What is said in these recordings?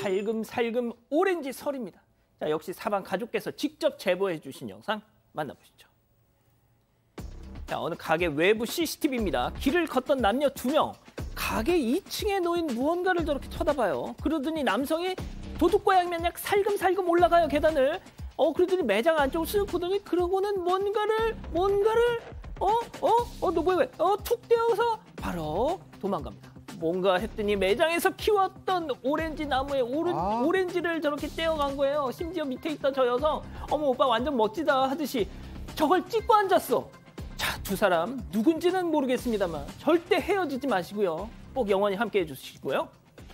살금살금 오렌지 설입니다. 자, 역시 사방 가족께서 직접 제보해 주신 영상 만나보시죠. 자, 어느 가게 외부 CCTV입니다. 길을 걷던 남녀 두 명 가게 2층에 놓인 무언가를 저렇게 쳐다봐요. 그러더니 남성이 도둑고양이 마냥 살금살금 올라가요, 계단을. 어, 그러더니 매장 안쪽을 쓱 보더니 그러고는 뭔가를, 뭔가를, 어, 어, 어, 너 뭐야, 왜, 어, 툭 떼어서 바로 도망갑니다. 뭔가 했더니 매장에서 키웠던 오렌지 나무에 오른, 아. 오렌지를 저렇게 떼어간 거예요. 심지어 밑에 있던 저 여성, 어머 오빠 완전 멋지다 하듯이 저걸 찍고 앉았어. 자, 두 사람 누군지는 모르겠습니다만 절대 헤어지지 마시고요. 꼭 영원히 함께해 주시고요.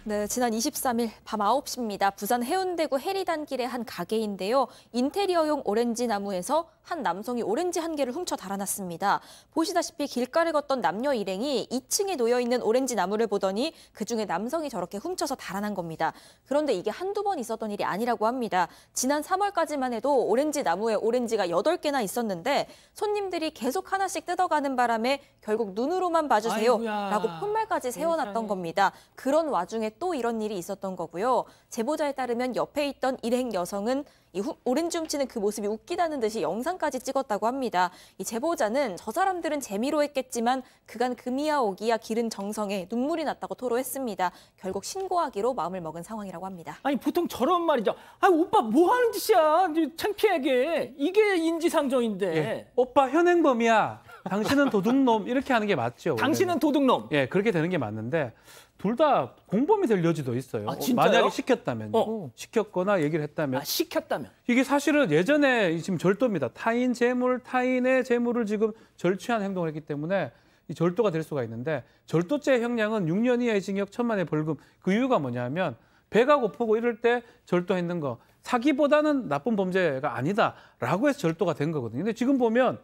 네, 지난 23일 밤 9시입니다. 부산 해운대구 해리단길의 한 가게인데요. 인테리어용 오렌지 나무에서 한 남성이 오렌지 한 개를 훔쳐 달아났습니다. 보시다시피 길가를 걷던 남녀 일행이 2층에 놓여 있는 오렌지 나무를 보더니 그중에 남성이 저렇게 훔쳐서 달아난 겁니다. 그런데 이게 한두 번 있었던 일이 아니라고 합니다. 지난 3월까지만 해도 오렌지 나무에 오렌지가 8개나 있었는데 손님들이 계속 하나씩 뜯어가는 바람에 결국 눈으로만 봐주세요 라고 푯말까지 세워놨던 겁니다. 그런 와중에 또 이런 일이 있었던 거고요. 제보자에 따르면 옆에 있던 일행 여성은 이 후, 오렌지 훔치는 그 모습이 웃기다는 듯이 영상까지 찍었다고 합니다. 이 제보자는 저 사람들은 재미로 했겠지만 그간 금이야 오기야 기른 정성에 눈물이 났다고 토로했습니다. 결국 신고하기로 마음을 먹은 상황이라고 합니다. 아니 보통 저런 말이죠. 아 오빠 뭐 하는 짓이야? 창피하게. 이게 인지상정인데. 예. 오빠 현행범이야. 당신은 도둑놈 이렇게 하는 게 맞죠. 당신은 도둑놈. 예, 그렇게 되는 게 맞는데 둘 다 공범이 될 여지도 있어요. 아, 만약에 시켰다면, 어. 시켰거나 얘기를 했다면. 아, 시켰다면. 이게 사실은 예전에 지금 절도입니다. 타인 재물, 타인의 재물을 지금 절취한 행동을 했기 때문에 이 절도가 될 수가 있는데 절도죄 형량은 6년 이하의 징역, 천만 의 벌금. 그 이유가 뭐냐면 배가 고프고 이럴 때 절도했는 거 사기보다는 나쁜 범죄가 아니다라고 해서 절도가 된 거거든요. 근데 지금 보면.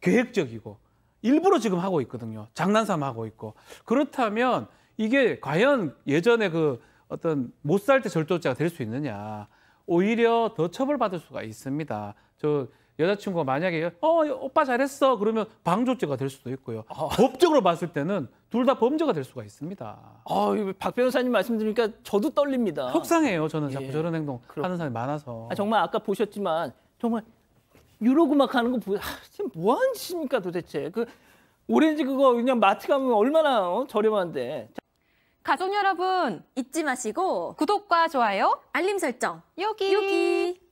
계획적이고 일부러 지금 하고 있거든요. 장난삼아 하고 있고. 그렇다면 이게 과연 예전에 그 어떤 못 살 때절도죄가될 수 있느냐. 오히려 더 처벌받을 수가 있습니다. 저 여자친구가 만약에 어 오빠 잘했어 그러면 방조죄가 될 수도 있고요. 아. 법적으로 봤을 때는 둘 다 범죄가 될 수가 있습니다. 아박 변호사님 말씀드리니까 저도 떨립니다. 속상해요. 저는 자꾸 예. 저런 행동 그럼. 하는 사람이 많아서. 아, 정말 아까 보셨지만 정말 유럽 음악 하는 거 보고 아, 지금 뭐 하는 짓입니까 도대체. 그 오렌지 그거 그냥 마트 가면 얼마나 어? 저렴한데. 가족 여러분 잊지 마시고 구독과 좋아요, 알림 설정 여기 여기.